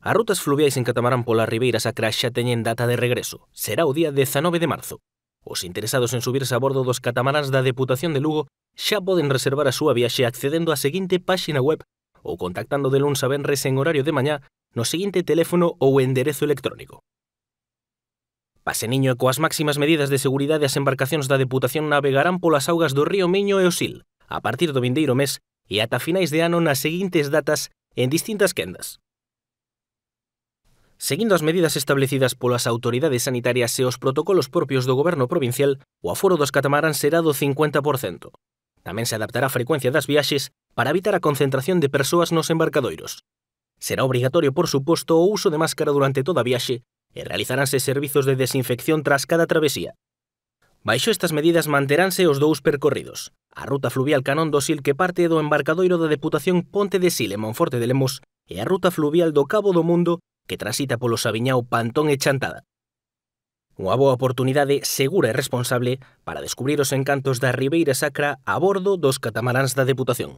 As rutas fluviais en catamarán pola Ribeira Sacra xa teñen data de regreso. Será o día 19 de marzo. Os interesados en subirse a bordo dos catamaráns da Deputación de Lugo xa poden reservar a súa viaxe accedendo á seguinte páxina web ou contactando de luns a venres en horario de mañá no seguinte teléfono ou enderezo electrónico. niño e coas máximas medidas de seguridade as embarcacións da Deputación navegarán polas augas do río Miño e o Sil a partir do vindeiro mes e ata finais de ano nas seguintes datas en distintas quendas. Seguindo as medidas establecidas polas autoridades sanitarias e os protocolos propios do goberno provincial, o aforo dos catamarán será do 50%. Tamén se adaptará a frecuencia das viaxes para evitar a concentración de persoas nos embarcadoiros. Será obrigatorio, por suposto, o uso de máscara durante toda a viaxe e realizaránse servizos de desinfección tras cada travesía. Baixo estas medidas manteránse os dous percorridos, a ruta fluvial Canón do Sil que parte do embarcadoiro da Deputación Ponte de Sil en Monforte de Lemos e a ruta fluvial do Cabo do Mundo que transita polo Sabiñao Pantón e Chantada. Unha boa oportunidade segura e responsable para descubrir os encantos da Ribeira Sacra a bordo dos catamaráns da Deputación.